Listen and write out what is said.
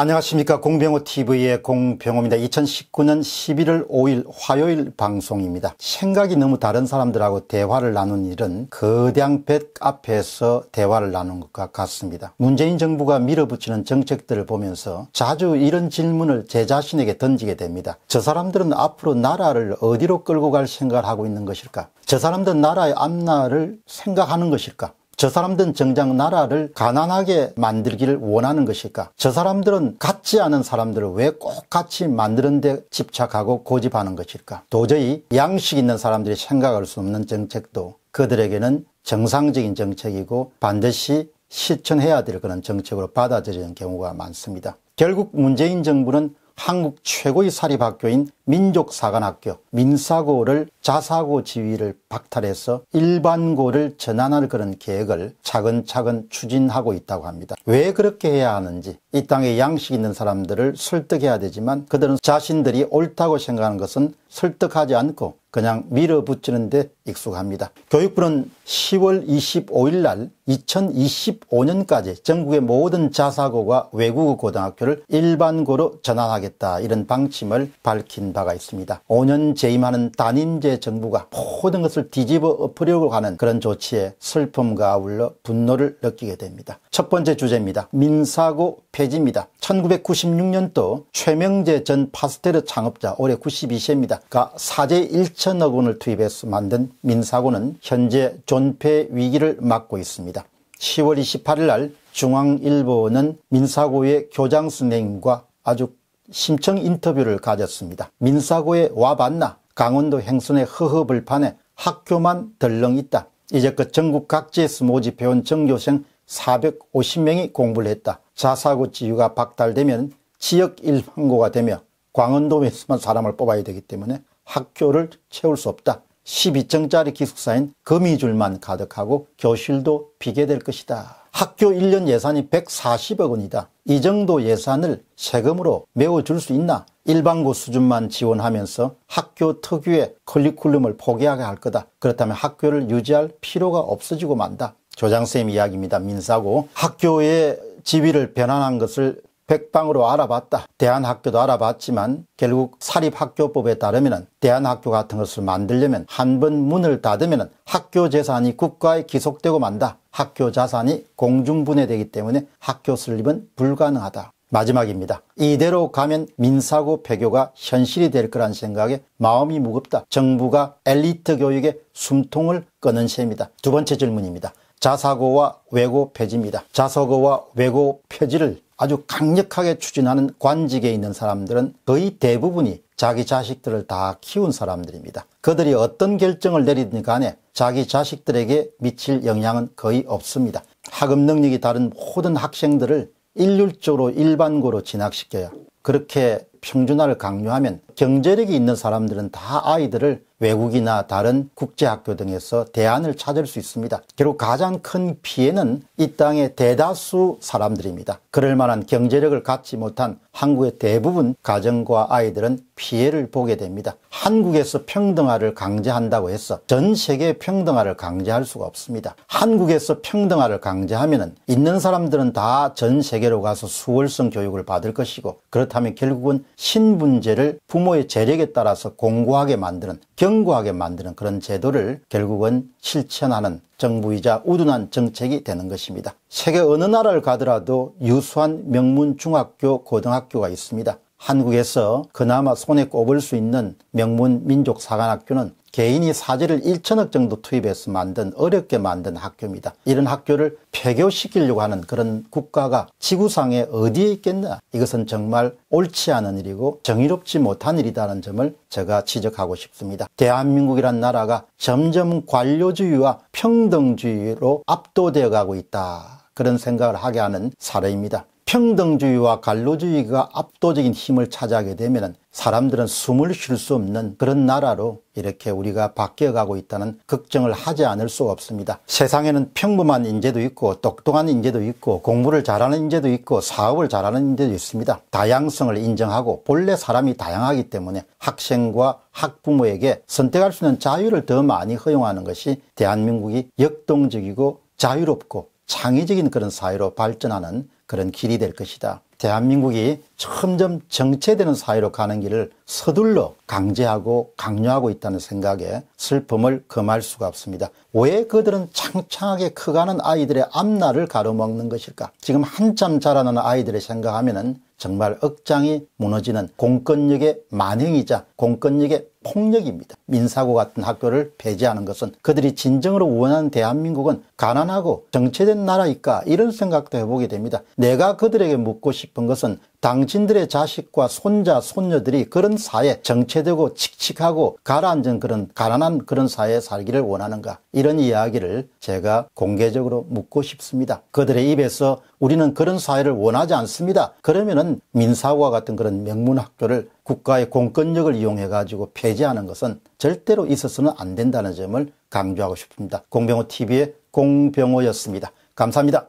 안녕하십니까 공병호 TV의 공병호입니다. 2019년 11월 5일 화요일 방송입니다. 생각이 너무 다른 사람들하고 대화를 나눈 일은 거대한뱃 앞에서 대화를 나눈 것과 같습니다. 문재인 정부가 밀어붙이는 정책들을 보면서 자주 이런 질문을 제 자신에게 던지게 됩니다. 저 사람들은 앞으로 나라를 어디로 끌고 갈 생각을 하고 있는 것일까? 저 사람들은 나라의 앞날을 생각하는 것일까? 저 사람들은 정작 나라를 가난하게 만들기를 원하는 것일까? 저 사람들은 같지 않은 사람들을 왜 꼭 같이 만드는 데 집착하고 고집하는 것일까? 도저히 양식 있는 사람들이 생각할 수 없는 정책도 그들에게는 정상적인 정책이고 반드시 실천해야 될 그런 정책으로 받아들이는 경우가 많습니다. 결국 문재인 정부는 한국 최고의 사립학교인 민족사관학교 민사고를 자사고 지위를 박탈해서 일반고를 전환할 그런 계획을 차근차근 추진하고 있다고 합니다. 왜 그렇게 해야 하는지 이 땅에 양식 있는 사람들을 설득해야 되지만 그들은 자신들이 옳다고 생각하는 것은 설득하지 않고 그냥 밀어붙이는 데 익숙합니다. 교육부는 10월 25일 날 2025년까지 전국의 모든 자사고가 외국어 고등학교를 일반고로 전환하겠다 이런 방침을 밝힌 바 바가 있습니다. 5년 재임하는 단임제 정부가 모든 것을 뒤집어 엎으려고 하는 그런 조치에 슬픔과 아울러 분노를 느끼게 됩니다. 첫 번째 주제입니다. 민사고 폐지입니다. 1996년도 최명재 전 파스텔의 창업자 올해 92세입니다.가 사제 1천억 원을 투입해서 만든 민사고는 현재 존폐 위기를 막고 있습니다. 10월 28일 날 중앙일보는 민사고의 교장 선생님과 아주 심청 인터뷰를 가졌습니다. 민사고에 와봤나? 강원도 행선의 허허불판에 학교만 덜렁 있다. 이제껏 그 전국 각지에서 모집해온 전교생 450명이 공부를 했다. 자사고 지유가 박탈되면 지역 일반고가 되며 광원도에서만 사람을 뽑아야 되기 때문에 학교를 채울 수 없다. 12층짜리 기숙사인 거미줄만 가득하고 교실도 비게될 것이다. 학교 1년 예산이 140억 원이다. 이 정도 예산을 세금으로 메워줄 수 있나? 일반고 수준만 지원하면서 학교 특유의 커리큘럼을 포기하게 할 거다. 그렇다면 학교를 유지할 필요가 없어지고 만다. 조장쌤 이야기입니다. 민사고 학교의 지위를 변환한 것을 백방으로 알아봤다. 대한학교도 알아봤지만 결국 사립학교법에 따르면 대한학교 같은 것을 만들려면 한 번 문을 닫으면 학교 재산이 국가에 기속되고 만다. 학교 자산이 공중분해되기 때문에 학교 설립은 불가능하다. 마지막입니다. 이대로 가면 민사고 폐교가 현실이 될 거란 생각에 마음이 무겁다. 정부가 엘리트 교육에 숨통을 끄는 셈이다. 두 번째 질문입니다. 자사고와 외고 폐지입니다. 자사고와 외고 폐지를 아주 강력하게 추진하는 관직에 있는 사람들은 거의 대부분이 자기 자식들을 다 키운 사람들입니다. 그들이 어떤 결정을 내리든 간에 자기 자식들에게 미칠 영향은 거의 없습니다. 학업 능력이 다른 모든 학생들을 일률적으로 일반고로 진학시켜요. 그렇게 평준화를 강요하면 경제력이 있는 사람들은 다 아이들을 외국이나 다른 국제학교 등에서 대안을 찾을 수 있습니다. 결국 가장 큰 피해는 이 땅의 대다수 사람들입니다. 그럴 만한 경제력을 갖지 못한 한국의 대부분 가정과 아이들은 피해를 보게 됩니다. 한국에서 평등화를 강제한다고 해서 전 세계 평등화를 강제할 수가 없습니다. 한국에서 평등화를 강제하면 있는 사람들은 다 전 세계로 가서 수월성 교육을 받을 것이고 그렇다면 결국은 신분제를 부모의 재력에 따라서 공고하게 만드는 견고하게 만드는 그런 제도를 결국은 실천하는 정부이자 우둔한 정책이 되는 것입니다. 세계 어느 나라를 가더라도 유수한 명문 중학교, 고등학교가 있습니다. 한국에서 그나마 손에 꼽을 수 있는 명문 민족 사관학교는 개인이 사재를 1천억 정도 투입해서 만든 어렵게 만든 학교입니다. 이런 학교를 폐교시키려고 하는 그런 국가가 지구상에 어디에 있겠나 이것은 정말 옳지 않은 일이고 정의롭지 못한 일이라는 점을 제가 지적하고 싶습니다. 대한민국이란 나라가 점점 관료주의와 평등주의로 압도되어 가고 있다 그런 생각을 하게 하는 사례입니다. 평등주의와 갈로주의가 압도적인 힘을 차지하게 되면 사람들은 숨을 쉴 수 없는 그런 나라로 이렇게 우리가 바뀌어가고 있다는 걱정을 하지 않을 수 없습니다. 세상에는 평범한 인재도 있고 똑똑한 인재도 있고 공부를 잘하는 인재도 있고 사업을 잘하는 인재도 있습니다. 다양성을 인정하고 본래 사람이 다양하기 때문에 학생과 학부모에게 선택할 수 있는 자유를 더 많이 허용하는 것이 대한민국이 역동적이고 자유롭고 창의적인 그런 사회로 발전하는 그런 길이 될 것이다. 대한민국이 점점 정체되는 사회로 가는 길을 서둘러 강제하고 강요하고 있다는 생각에 슬픔을 금할 수가 없습니다. 왜 그들은 창창하게 커가는 아이들의 앞날을 가로먹는 것일까? 지금 한참 자라나는 아이들의 생각하면은 정말 억장이 무너지는 공권력의 만행이자 공권력의 폭력입니다. 민사고 같은 학교를 배제하는 것은 그들이 진정으로 원하는 대한민국은 가난하고 정체된 나라일까 이런 생각도 해보게 됩니다. 내가 그들에게 묻고 싶은 것은 당신들의 자식과 손자, 손녀들이 그런 사회, 정체되고 칙칙하고 가라앉은 그런 가난한 그런 사회에 살기를 원하는가? 이런 이야기를 제가 공개적으로 묻고 싶습니다. 그들의 입에서 우리는 그런 사회를 원하지 않습니다. 그러면은 민사고와 같은 그런 명문 학교를 국가의 공권력을 이용해 가지고 폐지하는 것은 절대로 있어서는 안 된다는 점을 강조하고 싶습니다. 공병호 TV의 공병호였습니다. 감사합니다.